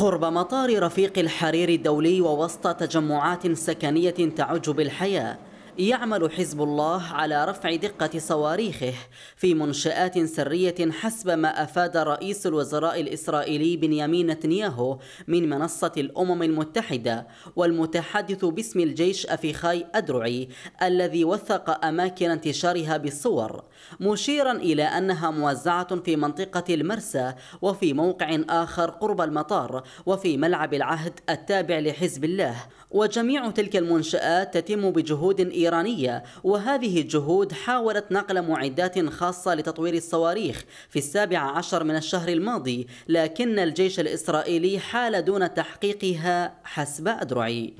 قرب مطار رفيق الحرير الدولي ووسط تجمعات سكنية تعج بالحياة يعمل حزب الله على رفع دقة صواريخه في منشآت سرية حسب ما أفاد رئيس الوزراء الإسرائيلي بنيامين نتنياهو من منصة الأمم المتحدة والمتحدث باسم الجيش أفيخاي أدرعي الذي وثق أماكن انتشارها بالصور مشيرا إلى أنها موزعة في منطقة المرسى وفي موقع آخر قرب المطار وفي ملعب العهد التابع لحزب الله وجميع تلك المنشآت تتم بجهود الإيرانية وهذه الجهود حاولت نقل معدات خاصة لتطوير الصواريخ في السابع عشر من الشهر الماضي لكن الجيش الإسرائيلي حال دون تحقيقها حسب أدرعي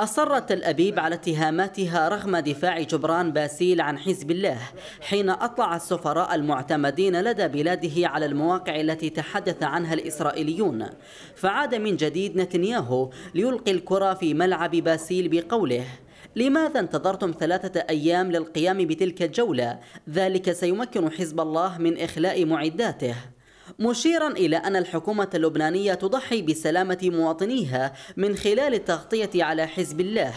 أصرت تل أبيب على اتهاماتها رغم دفاع جبران باسيل عن حزب الله حين أطلع السفراء المعتمدين لدى بلاده على المواقع التي تحدث عنها الإسرائيليون فعاد من جديد نتنياهو ليلقي الكرة في ملعب باسيل بقوله لماذا انتظرتم ثلاثة أيام للقيام بتلك الجولة؟ ذلك سيمكن حزب الله من إخلاء معداته مشيرا إلى أن الحكومة اللبنانية تضحي بسلامة مواطنيها من خلال التغطية على حزب الله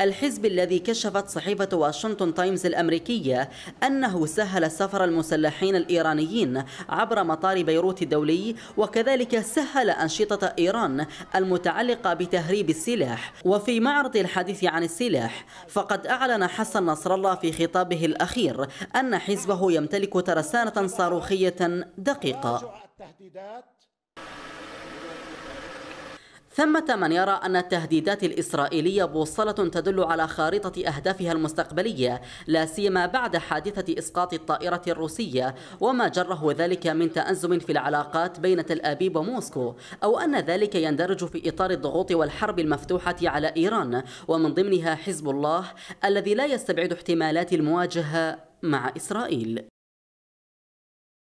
الحزب الذي كشفت صحيفة واشنطن تايمز الأمريكية أنه سهل سفر المسلحين الإيرانيين عبر مطار بيروت الدولي وكذلك سهل أنشطة إيران المتعلقة بتهريب السلاح وفي معرض الحديث عن السلاح فقد أعلن حسن نصر الله في خطابه الأخير أن حزبه يمتلك ترسانة صاروخية دقيقة التهديدات ثمة من يرى أن التهديدات الإسرائيلية بوصلة تدل على خارطة أهدافها المستقبلية لا سيما بعد حادثة إسقاط الطائرة الروسية وما جره ذلك من تأزم في العلاقات بين تل أبيب وموسكو أو أن ذلك يندرج في إطار الضغوط والحرب المفتوحة على إيران ومن ضمنها حزب الله الذي لا يستبعد احتمالات المواجهة مع إسرائيل